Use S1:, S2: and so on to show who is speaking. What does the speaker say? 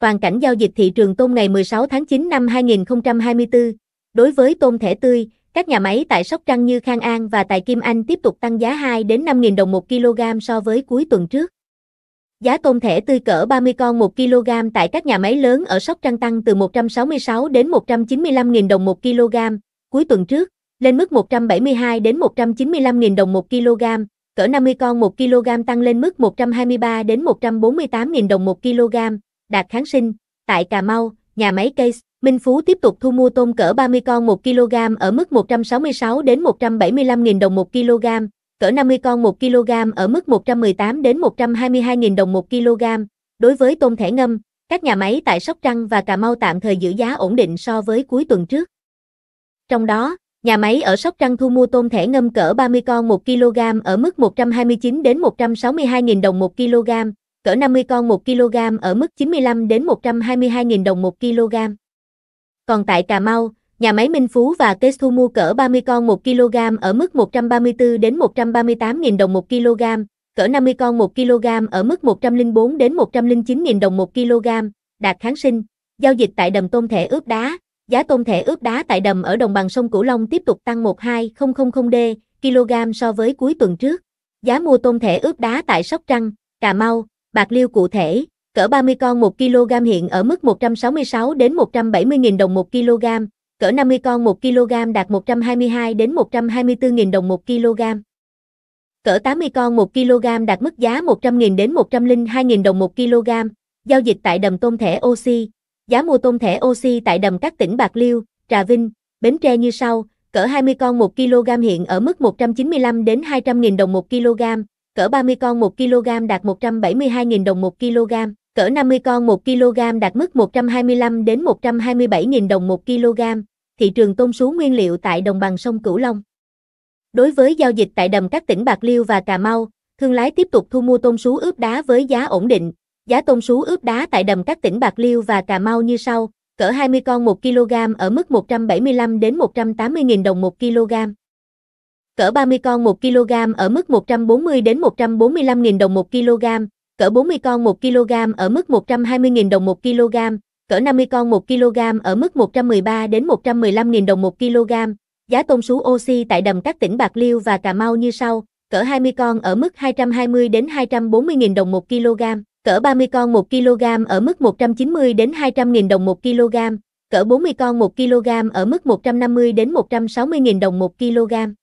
S1: Toàn cảnh giao dịch thị trường tôm ngày 16 tháng 9 năm 2024. Đối với tôm thẻ tươi, các nhà máy tại Sóc Trăng như Khang An và tại Kim Anh tiếp tục tăng giá 2 đến 5.000 đồng 1 kg so với cuối tuần trước. Giá tôm thẻ tươi cỡ 30 con 1 kg tại các nhà máy lớn ở Sóc Trăng tăng từ 166 đến 195.000 đồng 1 kg cuối tuần trước, lên mức 172 đến 195.000 đồng 1 kg, cỡ 50 con 1 kg tăng lên mức 123 đến 148.000 đồng 1 kg đạt kháng sinh, tại Cà Mau, nhà máy Case, Minh Phú tiếp tục thu mua tôm cỡ 30 con 1 kg ở mức 166 đến 175 000 đồng 1 kg, cỡ 50 con 1 kg ở mức 118 đến 122 000 đồng 1 kg. Đối với tôm thẻ ngâm, các nhà máy tại Sóc Trăng và Cà Mau tạm thời giữ giá ổn định so với cuối tuần trước. Trong đó, nhà máy ở Sóc Trăng thu mua tôm thẻ ngâm cỡ 30 con 1 kg ở mức 129 đến 162 000 đồng 1 kg, cỡ 50 con 1 kg ở mức 95 đến 122.000 đồng 1 kg. Còn tại Cà Mau, nhà máy Minh Phú và kết thu mua cỡ 30 con 1 kg ở mức 134 đến 138.000 đồng 1 kg, cỡ 50 con 1 kg ở mức 104 đến 109.000 đồng 1 kg, đạt kháng sinh. Giao dịch tại đầm tôm thẻ ướp đá, giá tôm thẻ ướp đá tại đầm ở đồng bằng sông Cửu Long tiếp tục tăng 12000D kg so với cuối tuần trước. Giá mua tôm thẻ ướp đá tại Sóc Trăng, Cà Mau bạc liêu cụ thể, cỡ 30 con 1 kg hiện ở mức 166 đến 170 000 đồng 1 kg, cỡ 50 con 1 kg đạt 122 đến 124 000 đồng 1 kg. Cỡ 80 con 1 kg đạt mức giá 100.000 đến 102.000 đồng 1 kg, giao dịch tại đầm tôm thẻ oxy, giá mua tôm thẻ oxy tại đầm các tỉnh Bạc Liêu, Trà Vinh, Bến Tre như sau, cỡ 20 con 1 kg hiện ở mức 195 đến 200.000 đồng 1 kg, cỡ 30 con 1 kg đạt 172.000 đồng 1 kg, cỡ 50 con 1 kg đạt mức 125 đến 127.000 đồng 1 kg, thị trường tôm sú nguyên liệu tại đồng bằng sông Cửu Long. Đối với giao dịch tại đầm các tỉnh Bạc Liêu và Cà Mau, thương lái tiếp tục thu mua tôm sú ướp đá với giá ổn định. Giá tôm sú ướp đá tại đầm các tỉnh Bạc Liêu và Cà Mau như sau, cỡ 20 con 1 kg ở mức 175 đến 180.000 đồng 1 kg cỡ 30 con 1 kg ở mức 140 đến 145.000 đồng 1 kg, cỡ 40 con 1 kg ở mức 120.000 đồng 1 kg, cỡ 50 con 1 kg ở mức 113 đến 115.000 đồng 1 kg. Giá tôm sú oxy tại đầm các tỉnh Bạc Liêu và Cà Mau như sau: cỡ 20 con ở mức 220 đến 240.000 đồng 1 kg, cỡ 30 con 1 kg ở mức 190 đến 200.000 đồng 1 kg, cỡ 40 con 1 kg ở mức 150 đến 160.000 đồng 1 kg.